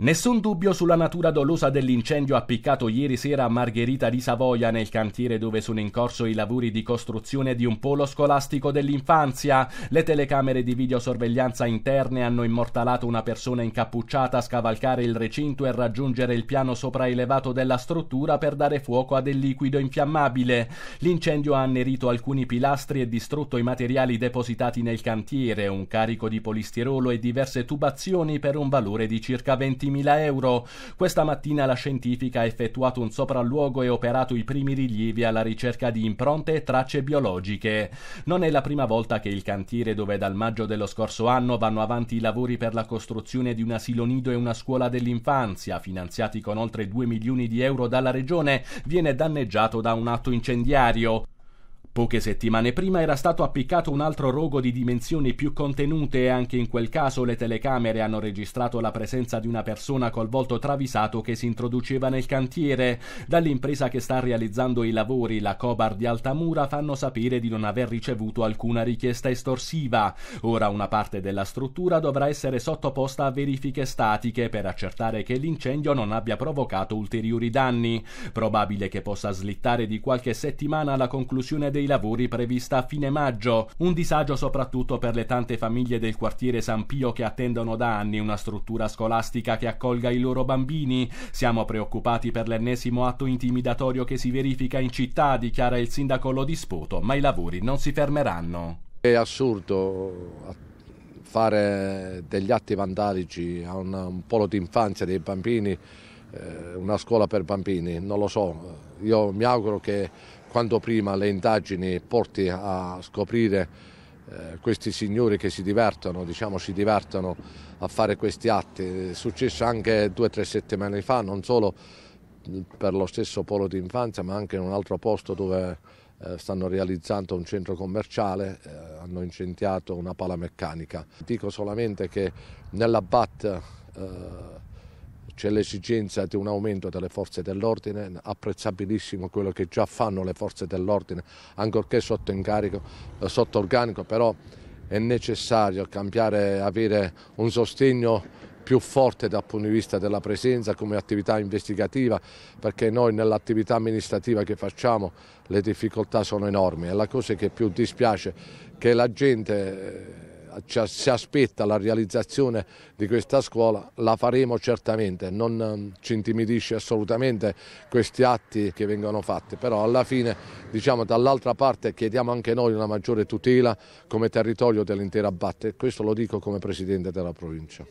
Nessun dubbio sulla natura dolosa dell'incendio appiccato ieri sera a Margherita di Savoia nel cantiere dove sono in corso i lavori di costruzione di un polo scolastico dell'infanzia. Le telecamere di videosorveglianza interne hanno immortalato una persona incappucciata a scavalcare il recinto e raggiungere il piano sopraelevato della struttura per dare fuoco a del liquido infiammabile. L'incendio ha annerito alcuni pilastri e distrutto i materiali depositati nel cantiere, un carico di polistirolo e diverse tubazioni per un valore di circa 20 20.000 euro. Questa mattina la scientifica ha effettuato un sopralluogo e operato i primi rilievi alla ricerca di impronte e tracce biologiche. Non è la prima volta che il cantiere dove dal maggio dello scorso anno vanno avanti i lavori per la costruzione di un asilo nido e una scuola dell'infanzia, finanziati con oltre 2 milioni di euro dalla regione, viene danneggiato da un atto incendiario. Poche settimane prima era stato appiccato un altro rogo di dimensioni più contenute e anche in quel caso le telecamere hanno registrato la presenza di una persona col volto travisato che si introduceva nel cantiere. Dall'impresa che sta realizzando i lavori, la Cobar di Altamura, fanno sapere di non aver ricevuto alcuna richiesta estorsiva. Ora una parte della struttura dovrà essere sottoposta a verifiche statiche per accertare che l'incendio non abbia provocato ulteriori danni. Probabile che possa slittare di qualche settimana la conclusione del dei lavori prevista a fine maggio. Un disagio soprattutto per le tante famiglie del quartiere San Pio che attendono da anni una struttura scolastica che accolga i loro bambini. Siamo preoccupati per l'ennesimo atto intimidatorio che si verifica in città, dichiara il sindaco Lo Lodispoto, ma i lavori non si fermeranno. È assurdo eh, fare degli atti vandalici a un, polo d'infanzia dei bambini, eh, una scuola per bambini, non lo so. Io mi auguro che quanto prima le indagini porti a scoprire eh, questi signori che si divertono, diciamo, si divertono a fare questi atti. È successo anche due o tre settimane fa, non solo per lo stesso polo di infanzia, ma anche in un altro posto dove eh, stanno realizzando un centro commerciale, eh, hanno incendiato una pala meccanica. Dico solamente che nella BAT eh, c'è l'esigenza di un aumento delle forze dell'ordine, apprezzabilissimo quello che già fanno le forze dell'ordine, ancorché sotto, incarico, eh, sotto organico, però è necessario cambiare, avere un sostegno più forte dal punto di vista della presenza come attività investigativa perché noi nell'attività amministrativa che facciamo le difficoltà sono enormi e la cosa che più dispiace è che la gente eh, ci, si aspetta la realizzazione di questa scuola la faremo certamente, non ehm, ci intimidisce assolutamente questi atti che vengono fatti, però alla fine diciamo dall'altra parte chiediamo anche noi una maggiore tutela come territorio dell'intera Batte e questo lo dico come Presidente della provincia.